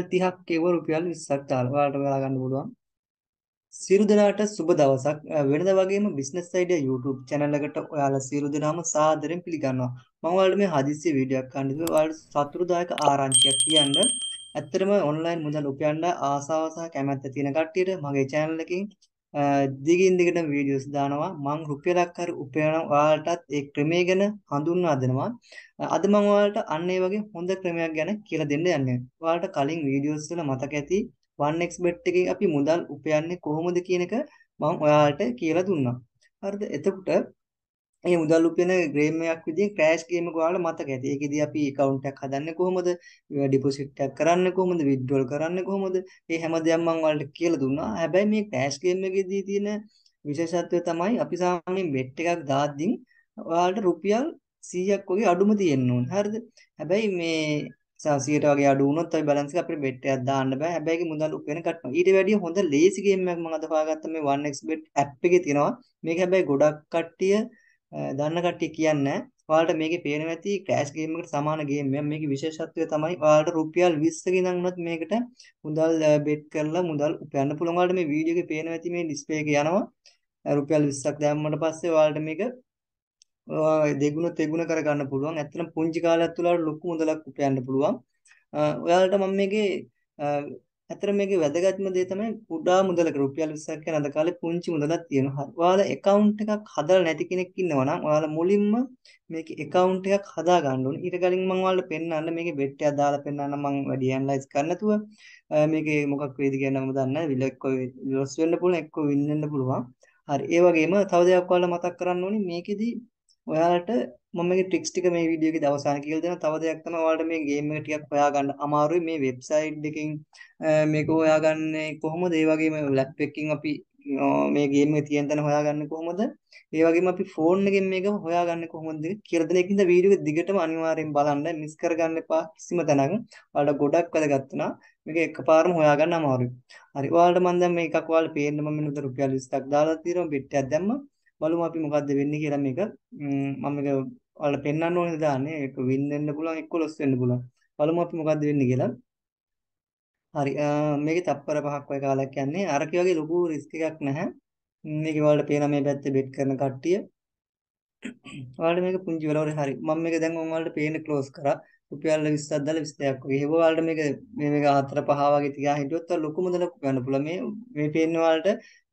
30ක් ඒව රුපියල් 20ක් දාලා ඔයාලට බලා ගන්න පුළුවන්. සියලු දෙනාට සුබ දවසක්. වෙනදා වගේම business idea YouTube channel එකට ඔයාලා සියලු දෙනාම සාදරයෙන් පිළිගන්නවා. මම ඔයාලට මේ හදිස්සි වීඩියෝ එකක් ගන්න ඉතින් ඔයාලට සතුටුදායක ආරංචියක් කියන්න. ඇත්තටම online මුදල් උපයන්න ආසාව සහ කැමැත්ත තියෙන කට්ටියට මගේ channel එකකින් දිගින් දිගටම වීඩියෝස් දානවා මං රුපියලක් හරි උපයන ඔයාලටත් ඒ ක්‍රමය ගැන හඳුන්වා දෙනවා අද මම ඔයාලට අන්න ඒ වගේ හොඳ ක්‍රමයක් ගැන කියලා දෙන්න යන්නේ ඔයාලට කලින් වීඩියෝස් වල මතක ඇති 1xbet එකේ අපි මුදල් උපයන්නේ කොහොමද කියන එක මම ඔයාලට කියලා දුන්නා හරිද එතකොට ඒ මුදල් උපයන ගේම් එකක් විදිහට ක්‍රෑෂ් ගේම් එක ඔයාලට මතක ඇති. ඒකෙදී අපි account එකක් හදන්නේ කොහොමද? deposit එකක් කරන්නේ කොහොමද? withdrawal කරන්නේ කොහොමද? මේ හැම දෙයක්ම මම ඔයාලට කියලා දුන්නා. හැබැයි මේ ක්‍රෑෂ් ගේම් එකේදී තියෙන විශේෂත්වය තමයි අපි සාමාන්‍යයෙන් bet එකක් දාද්දී ඔයාලට රුපියල් 100ක් වගේ අඩුම තියෙන්න ඕන. හරිද? හැබැයි මේ 100ට වගේ අඩු වුණොත් ඔය බැලන්ස් එක අපිට bet එකක් දාන්න බෑ. හැබැයි මුදල් උපයන කටනවා. ඊට වැඩිය හොඳ ලේසි ගේම් එකක් මම අද හොයාගත්ත මේ 1xbet app එකේ තියෙනවා. මේක හැබැයි ගොඩක් කට්ටිය දන්න කට්ටිය කියන්න. ඔයාලට මේකේ පේන නැති ක්‍රෑෂ් ගේම් එකට සමාන ගේම් එක. මේකේ විශේෂත්වය තමයි ඔයාලට රුපියල් 20 කින් නම් උනත් මේකට මුදල් බෙට් කරලා මුදල් උපයන්න පුළුවන්. ඔයාලට මේ වීඩියෝ එකේ පේන නැති මේ ඩිස්ප්ලේ එක යනවා. රුපියල් 20ක් දැම්මට පස්සේ ඔයාලට මේක දෙගුණ තෙගුණ කරගන්න පුළුවන්. ඇත්තටම පුංචි කාලයක් තුල ලොකු මුදලක් උපයන්න පුළුවන්. ඔයාලට මම මේකේ ඇතර මේකේ වැදගත්ම දේ තමයි කුඩා මුදලක රුපියල් 20ක් යන අද කාලේ පුංචි මුදලක් තියෙනවා. ඔයාලා account එකක් හදලා නැති කෙනෙක් ඉන්නවා නම් ඔයාලා මුලින්ම මේකේ account එකක් හදා ගන්න ඕනේ. ඊට කලින් මම ඔයාලට පෙන්නන්න මේකේ bet එකක් දාලා පෙන්නන්න මම වැඩි analyze කරන්න නැතුව මේකේ මොකක් වේද කියලා මම දන්නේ නැහැ. එක්ක loss වෙන්න පුළුවන්, එක්ක win වෙන්න පුළුවන්. හරි. ඒ වගේම තව දෙයක් ඔයාලා මතක් කරන්න ඕනේ මේකෙදි ඔයාලට මම මේ ට්‍රික්ස් ටික මේ වීඩියෝ එකේ අවසාන කියලා දෙනවා. තව දෙයක් තමයි ඔයාලට මේ ගේම් එක ටිකක් හොයාගන්න අමාරුයි මේ වෙබ්සයිට් එකකින් මේක හොයාගන්නේ කොහොමද? ඒ වගේම ලැප් එකකින් අපි මේ ගේම් එක තියෙන තැන හොයාගන්නේ කොහොමද? ඒ වගේම අපි ෆෝන් එකෙන් මේක හොයාගන්නේ කොහොමද කියලා දෙන එකින්ද වීඩියෝ එක දිගටම අනිවාර්යෙන් බලන්න මිස් කරගන්න එපා කිසිම තැනක. ඔයාලට ගොඩක් වැදගත් වෙනවා. මේක එකපාරම හොයාගන්න අමාරුයි. හරි ඔයාලට මම දැන් මේ එකක් ඔයාලට පේන්න මම මෙන්න උදේ රුපියල් 20ක් දාලා තියෙනවා බෙට්ටයක් දැම්මා. බලමු අපි මොකද්ද වෙන්නේ කියලා මේක මම මේක ඔයාලට පෙන්වන්න ඕනේ දාන්නේ ඒක win වෙන්න පුළුවන් එක්ක loss වෙන්න පුළුවන් බලමු අපි මොකද්ද වෙන්නේ කියලා හරි මේකේ තප්පර පහක් වගේ කාලයක් යන්නේ අරකේ වගේ ලොකු රිස්ක් එකක් නැහැ මේක ඔයාලට පේන මේ පැත්තේ බෙට් කරන කට්ටිය ඔයාලට මේක පුංචි වෙලාවට හරි මම මේක දැන් ඔයාලට පේන ක්ලෝස් කරා රුපියල් 20ක් දාලා 22ක් වගේ. ඒව වලට මේක මේ මේක 4 5 වගේ තියා හිටියොත් ඔය ලොකු මුදලක් ගන්න පුළුවන්. මේ මේ පේන වලට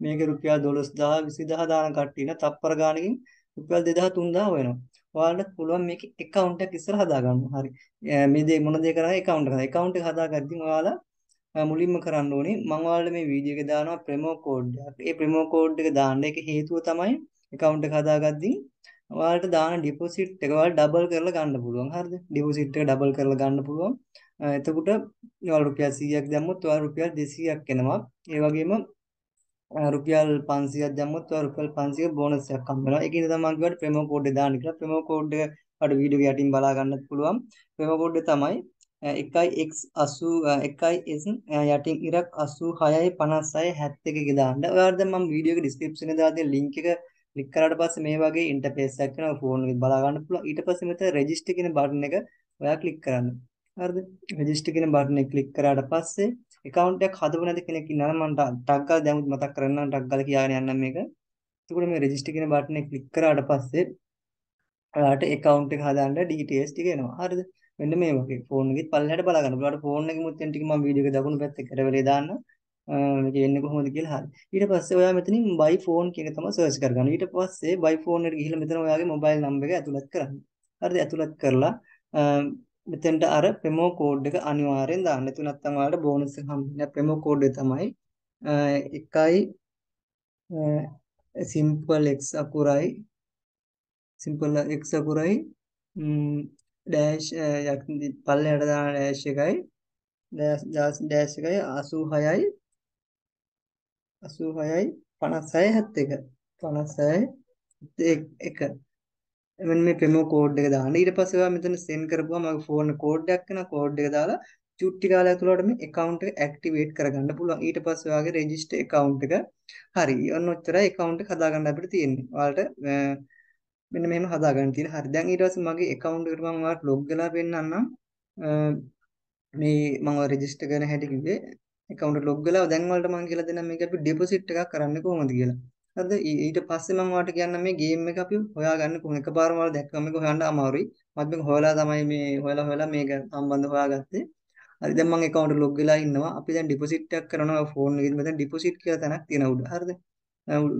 මේක රුපියල් 12000 20000 දාන කට්ටියන තප්පර ගානකින් රුපියල් 2000 3000 වෙනවා. ඔයාලට පුළුවන් මේක account එකක් ඉස්සර හදාගන්න. හරි. මේ දේ මොන දේ කරා account එක. account එක හදාගද්දී ඔයාලා මුලින්ම කරන්න ඕනේ මම ඔයාලට මේ වීඩියෝ එක දානවා ප්‍රෙමෝ කෝඩ් එකක්. ඒ ප්‍රෙමෝ කෝඩ් එක දාන්න එක හේතුව තමයි account එක හදාගද්දී ඔයාලට දාන ඩිපොසිට් එක ඔයාලා ඩබල් කරලා ගන්න පුළුවන්. හරිද? ඩිපොසිට් එක ඩබල් කරලා ගන්න පුළුවන්. එතකොට ඔයාලා රුපියල් 100ක් දැම්මොත් ඔයාලා රුපියල් 200ක් එනවා. ඒ වගේම රුපියල් 500ක් දැම්මොත් ඔයාලා රුපියල් 500ක බෝනස් එකක් හම්බ වෙනවා. ඒකින්ද තමයි කිව්වට ප්‍රෙමෝ කෝඩ් එක දාන්න කියලා. ප්‍රෙමෝ කෝඩ් එක ඔයාලට වීඩියෝ එක යටින් බලා ගන්නත් පුළුවන්. ප්‍රෙමෝ කෝඩ් එක තමයි 1x 80 1x යටින් ඉරක් 86යි 56 71 දාන්න. ඔයාලට දැන් මම වීඩියෝ එක ඩිස්ක්‍රිප්ෂන් එකේ දාලා තියෙන ලින්ක් එක ක්ලික් කරාට පස්සේ මේ වගේ ඉන්ටර්ෆේස් එකක් එනවා ෆෝන් එකේ බලා ගන්න පුළුවන්. ඊට පස්සේ මෙතන රෙජිස්ටර් කියන බටන් එක ඔයා ක්ලික් කරන්න. හරිද? රෙජිස්ටර් කියන බටන් එක ක්ලික් කරාට පස්සේ account එකක් හදපු නැති කෙනෙක් ඉන්නා නම් මම ටග් ගාලා දැමුත් මතක් කරන්නම් ටග් ගාලා කියාගෙන යන්නම් මේක. එතකොට මේ රෙජිස්ටර් කියන බටන් එක ක්ලික් කරාට පස්සේ ඔයාලට account එක හදාන්න details ටික එනවා. හරිද? මෙන්න මේ වගේ ෆෝන් එකෙත් පල්ලෙහාට බලා ගන්න. ඔයාලට ෆෝන් එකෙමුත් එන ටික මම වීඩියෝ එක දකුණු පැත්තේ කරවලේ දාන්නම්. මේක එන්නේ කොහොමද කියලා හරි. ඊට පස්සේ ඔයා මෙතනින් by phone කියන එක තමයි search කරගන්න. ඊට පස්සේ by phone එකට ගිහිල්ලා මෙතන ඔයාගේ mobile number එක ඇතුළත් කරන්න. හරිද? ඇතුළත් කරලා මෙතෙන්ට අර ප්‍රෙමෝ කෝඩ් එක අනිවාර්යෙන් දාන්න. එතු නැත්නම් ඔයාලට බෝනස් එක හම්බෙන්නේ. ප්‍රෙමෝ කෝඩ් එක තමයි 1යි simple x අකුරයි simple x අකුරයි ඩෑෂ් පල්ලයට දාන ඩෑෂ් එකයි ඩෑෂ් ඩෑෂ් එකයි 86යි 86යි 56 71 56 1 එමන් මේ ප්‍රෙමෝ කෝඩ් එක දාන්න ඊට පස්සේ ඔයා මෙතන සෙන්ඩ් කරපුවා මගේ ෆෝන් කෝඩ් එකක් වෙන කෝඩ් එක දාලා චුට්ටි කාලය ඇතුළත මේ account එක activate කරගන්න පුළුවන් ඊට පස්සේ ඔයාගේ register account එක හරි ඔන්න ඔච්චරයි account එක හදාගන්න අපිට තියෙන්නේ ඔයාලට මෙන්න මෙහෙම හදාගන්න තියෙන. හරි. දැන් ඊට පස්සේ මගේ account එකට මම ඔයාලට log වෙලා පෙන්නන්නම්. මේ මම register කරන හැටි කිව්වේ account log වෙලා දැන් වලට මම කියලා දෙන්නම් මේක අපි deposit එකක් කරන්නේ කොහොමද කියලා. හරිද? ඊට පස්සේ මම ඔයාලට කියන්නම් මේ game එක අපි හොයාගන්න කොහොමද. එකපාරම ඔයාලා දැක්කම මේක හොයන්න අමාරුයි. මත් මේක හොයලා තමයි මේ හොයලා හොයලා මේක සම්බන්ධ හොයාගත්තේ. හරි දැන් මම account log වෙලා ඉන්නවා. අපි දැන් deposit එකක් කරනවා phone එකකින්. මෙතන deposit කියලා තැනක් තියෙනවා උඩ. හරිද?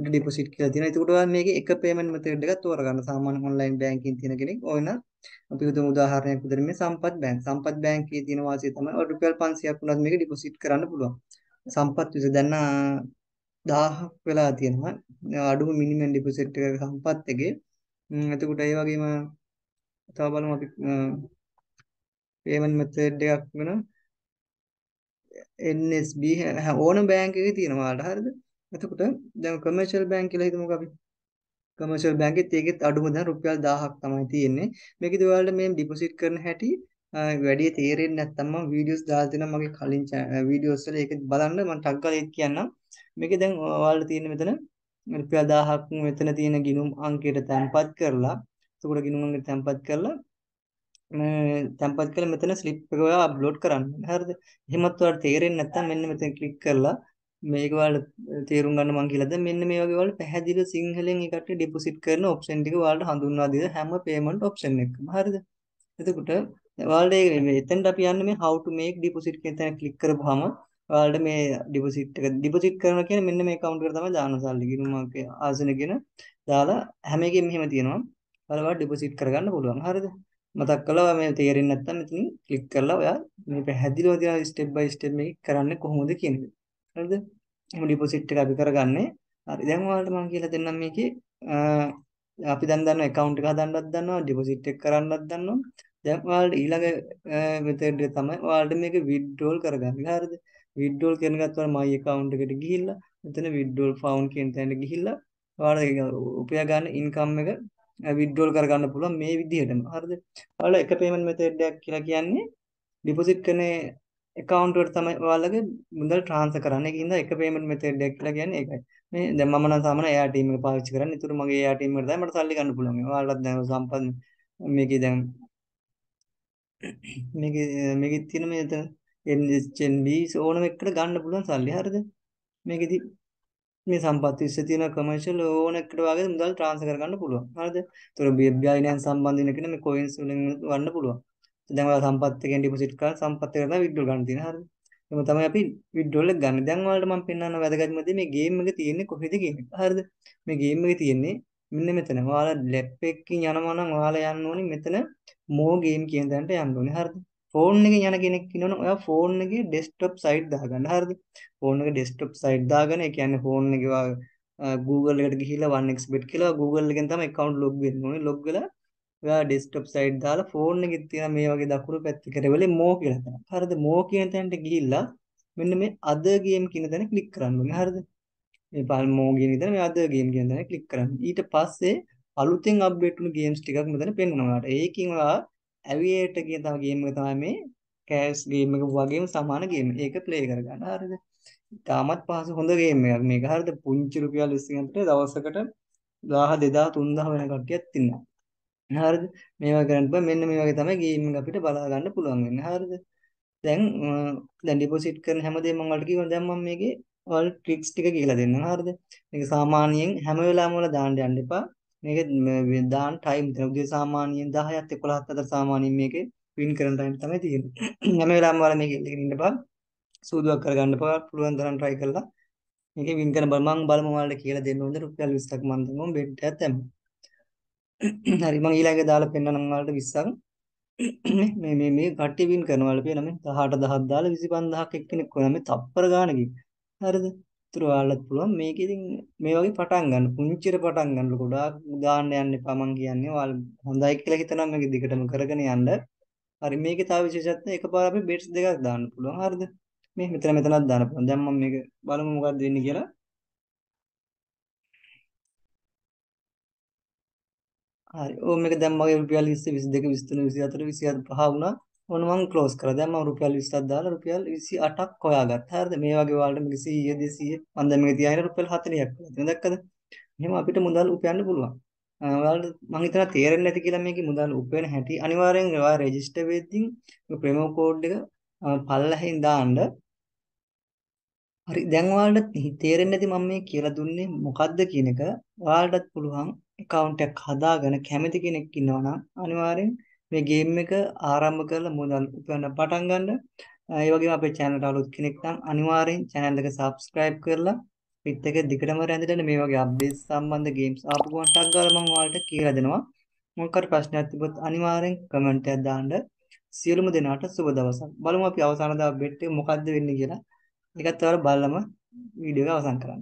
ඩිපොසිට් කියලා තියෙනවා. එතකොට ඔයා මේකේ එක පේමන්ට් මෙතඩ් එකක් තෝරගන්න. සාමාන්‍ය ඔන්ලයින් බැංකින් තියෙන කෙනෙක් ඔයන අපි හිතමු උදාහරණයක් විදිහට මේ සම්පත් බැංක්. සම්පත් බැංකුවේ තියෙන වාසිය තමයි ඔය රුපියල් 500ක් වුණත් මේක ඩිපොසිට් කරන්න පුළුවන්. සම්පත් විස දැන් 1000ක් වෙලා තියෙනවා. අඩුම මිනිමම් ඩිපොසිට් එක සම්පත් එකේ. එතකොට ඒ වගේම තව බලමු අපි payment method එකක් වෙන NSB ඕන බැංකුවක තියෙනවා වලට හරිද? එතකොට දැන් commercial bank කියලා හිතමුකෝ අපි. කොමර්ෂල් බැංකෙත් ඒකෙත් අඩුම දැන් රුපියල් 1000ක් තමයි තියෙන්නේ. මේකද ඔයාලට මේ ඩිපොසිට් කරන හැටි වැඩි තේරෙන්නේ නැත්නම් මම වීඩියෝස් දාලා දෙනවා මගේ කලින් වීඩියෝස් වල ඒක බලන්න මම ටග් කරලා ඒත් කියන්නම්. මේකේ දැන් ඔයාලට තියෙන මෙතන රුපියල් 1000ක් මෙතන තියෙන ගිණුම් අංකයට තැන්පත් කරලා එතකොට ගිණුම් අංකයට තැන්පත් කරලා මේ තැන්පත් කරලා මෙතන ස්ලිප් එක ඔයා අප්ලෝඩ් කරන්න. හරිද? එහෙමත් ඔයාලට තේරෙන්නේ නැත්නම් මෙන්න මෙතන ක්ලික් කරලා මේක ඔයාලට තේරුම් ගන්න මං කියලා දැන් මෙන්න මේ වගේ ඔයාලට පැහැදිලිව සිංහලෙන් එකට ඩිපොසිට් කරන ඔප්ෂන් ටික ඔයාලට හඳුන්වා දෙද හැම පේමන්ට් ඔප්ෂන් එකකම හරිද එතකොට ඔයාලට මේ එතෙන්ට අපි යන්නේ මේ how to make deposit කියන තැන ක්ලික් කරපුවාම ඔයාලට මේ ඩිපොසිට් එක ඩිපොසිට් කරනවා කියන්නේ මෙන්න මේ account එකට තමයි දාන සල්ලි කියන මගේ ආසනගෙන දාලා හැම එකෙම මෙහෙම තියෙනවා ඔයාලා ඩිපොසිට් කරගන්න පුළුවන් හරිද මතක් කළා මේ තේරෙන්නේ නැත්නම් මෙතන ක්ලික් කරලා ඔයා මේ පැහැදිලිව තියෙන ස්ටෙප් බයි ස්ටෙප් මේක කරන්නේ කොහොමද කියන එක හරිද? මම ඩිපොසිට් එක අපි කරගන්නේ. හරි. දැන් ඔයාලට මම කියලා දෙන්නම් මේකේ අපි දැන් දන්න account එක හදන්නත් දන්නවා, deposit එක කරන්නත් දන්නවා. දැන් ඔයාලට ඊළඟ method එක තමයි ඔයාලට මේක withdrawal කරගන්න. හරිද? withdrawal කරන ගත්තම my account එකට ගිහිල්ලා මෙතන withdrawal found කියන තැනට ගිහිල්ලා ඔයාලට උපයා ගන්න income එක withdrawal කරගන්න පුළුවන් මේ විදිහටම. හරිද? ඔයාලා එක payment method එකක් කියලා කියන්නේ deposit කරන account වලට තමයි ඔයාලගේ මුදල් transfer කරන්නේ. ඒකින්ද එක payment method එකක් කියලා කියන්නේ ඒකයි. මේ දැන් මම නම් සාමාන්‍ය AirTeam එක පාවිච්චි කරන්නේ. ඒතර මගේ AirTeam එකට තමයි මට සල්ලි ගන්න පුළුවන්. ඔයාලටත් දැන් සම්පත් මේකේ දැන් මේකේ මේකේ තියෙන මේ එතන NHNB ඕනම එකට ගන්න පුළුවන් සල්ලි. හරිද? මේකෙදි මේ සම්පත් විශ්සේ තියෙන කමර්ෂල් ඕන එකට වගේ මුදල් ට්‍රාන්ස්ෆර් කරගන්න පුළුවන්. හරිද? ඒතර BBI නම් සම්බන්ධ වෙන කෙනෙක් මේ coins වලින් ගන්න පුළුවන්. දැන් ඔයාලා සම්පත් එකෙන් ඩිපොසිට් කරලා සම්පත් එක තමයි විත්ඩ්‍රෝල් ගන්න තියෙන්නේ හරිද? එහම තමයි අපි විත්ඩ්‍රෝල් එක ගන්න. දැන් ඔයාලට මම පෙන්වන්න වැදගත්ම දේ මේ ගේම් එක තියෙන්නේ කොහෙද කියන එක. හරිද? මේ ගේම් එක තියෙන්නේ මෙන්න මෙතන. ඔයාලා ලැප් එකකින් යනවා නම් ඔයාලා යන්න ඕනේ මෙතන මෝ ගේම් කියන තැනට යන්න ඕනේ. හරිද? ෆෝන් එකේ යන කෙනෙක් ඉන්නවනම් ඔයා ෆෝන් එකේ ඩෙස්ක්ටොප් සයිට් දාගන්න හරිද ෆෝන් එකේ ඩෙස්ක්ටොප් සයිට් දාගෙන ඒ කියන්නේ ෆෝන් එකේ ඔයා Google එකට ගිහිල්ලා 1xbet කියලා Google එකෙන් තමයි account log වෙන්න ඕනේ log වෙලා ඔයා ඩෙස්ක්ටොප් සයිඩ් දාලා ෆෝන් එකේ තියෙන මේ වගේ දකුණු පැත්තේ කරවලේ මෝ කියලා තැනක්. හරිද? මෝ කියන තැනට ගිහිල්ලා මෙන්න මේ අද ගේම් කියන තැන ක්ලික් කරන්න ඕනේ. හරිද? මේ පල් මෝ කියන විතර මේ අද ගේම් කියන තැන ක්ලික් කරන්න. ඊට පස්සේ අලුතෙන් අප්ඩේට් වුණු ගේම්ස් ටිකක් මෙතන පෙන්වනවා. ඒකෙන් ඔයා ඇවියේටර් කියන තව ගේම් එක තමයි මේ කෑස් ගේම් එක වගේම සමාන ගේම්. ඒක ප්ලේ කරගන්න. හරිද? තාමත් පහසු හොඳ ගේම් එකක් මේක. හරිද? පුංචි රුපියල් 20 අතරේ දවසකට 1000 2000 3000 වෙන කට්ටියක් ඉන්නවා. හරිද? මේවා කරන්න බෑ. මෙන්න මේ වගේ තමයි ගේම් එක අපිට බලා ගන්න පුළුවන් වෙන්නේ. හරිද? දැන් දැන් ඩිපොසිට් කරන හැමදේම මම ඔයාලට කියනවා. දැන් මම මේකේ ඔයාල ට්‍රික්ස් ටික කියලා දෙන්නම්. හරිද? මේක සාමාන්‍යයෙන් හැම වෙලාවෙම ඔයාලා දාන්න යන්න එපා. මේක දාන්න ටයිම් දෙන. උදේ සාමාන්‍යයෙන් 10ත් 11ත් අතර සාමාන්‍යයෙන් මේකේ වින් කරන ටයිම් තමයි තියෙන්නේ. හැම වෙලාවෙම ඔයාලා මේක ඉල්ලගෙන ඉන්න බා. සූදුවක් කරගන්න බා. පුළුවන් තරම් try කරලා මේකේ වින් කරන බල මම බලමු ඔයාලට කියලා දෙන්න හොඳ රුපියල් 20ක් මම දෙනවා බෙට් එකක් තමයි. හරි මම ඊළඟට දාලා පෙන්නනම් ඔයාලට 20ක් මේ මේ මේ කට්ටිය වින් කරනවාලු පේන මේ 18 10ක් දාලා 25000ක් එක්කෙනෙක් කරන මේ තප්පර ගානකින් හරිද ඉතුරු ඔයාලත් පුළුවන් මේක ඉතින් මේ වගේ පටන් ගන්න පුංචිර පටන් ගන්න ගොඩාක් දාන්න යන්න එපා මම කියන්නේ ඔයාල හොඳයි කියලා හිතනම් මේක දිගටම කරගෙන යන්න හරි මේකේ තව විශේෂත්වය එකපාර අපි බෙඩ්ස් දෙකක් දාන්න පුළුවන් හරිද මේ මෙතන මෙතනක් දාන්න පුළුවන් දැන් මම මේක බලමු මොකක්ද වෙන්නේ කියලා හරි. ඕ මේක දැන් මගේ රුපියල් 20 22 23 24 25 වුණා. ඕන මම ක්ලෝස් කරා. දැන් මම රුපියල් 20ක් දාලා රුපියල් 28ක් හොයාගත්තා. හරිද? මේ වගේ වලට මේක 100 200 මම දැන් මේක තියාගෙන රුපියල් 40ක් කරා. දැක්කද? එහෙම අපිට මුදල් උපයන්න පුළුවන්. ඔයාලට මම හිතනවා තේරෙන්නේ නැති කියලා මේකේ මුදල් උපයන හැටි අනිවාර්යෙන් ඔයා රෙජිස්ටර් වෙද්දී මේ ප්‍රෙමෝ කෝඩ් එක පල්ලෙහින් දාන්න හරි දැන් ඔයාලට තේරෙන්නේ නැති මම මේ කියලා දුන්නේ මොකද්ද කියන එක ඔයාලටත් පුළුවන් account එකක් හදාගෙන කැමති කෙනෙක් ඉන්නවා නම් අනිවාර්යෙන් මේ ගේම් එක ආරම්භ කරලා මුදල් උපයන්න පටන් ගන්න. ඒ වගේම අපේ channel එක අලුත් කෙනෙක් නම් අනිවාර්යෙන් channel එක subscribe කරලා පිට එක දිගටම රැඳෙන්න මේ වගේ updates සම්බන්ධ games ආපු ගමන් ටක් ගාලා මම ඔයාලට කියලා දෙනවා. මොකක් හරි ප්‍රශ්නයක් තිබොත් අනිවාර්යෙන් comment එකක් දාන්න. සියලුම දෙනාට සුබ දවසක්. බලමු අපි අවසාන දා බෙට් එක මොකද්ද වෙන්නේ කියලා. ඒකත් ඔයාලා බලලම වීඩියෝ එක අවසන් කරන්න.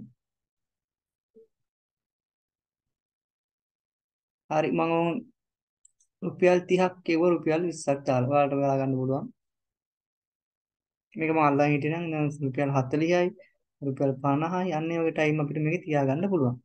හරි මම රුපියල් 30ක් කෙව රුපියල් 20ක් දාලා ඔයාලට බලා ගන්න පුළුවන්. මේක මම අල්ලන් හිටියනම් රුපියල් 40යි රුපියල් 50යි අන්න ඒ වගේ ටයිම් අපිට මේක තියාගන්න පුළුවන්.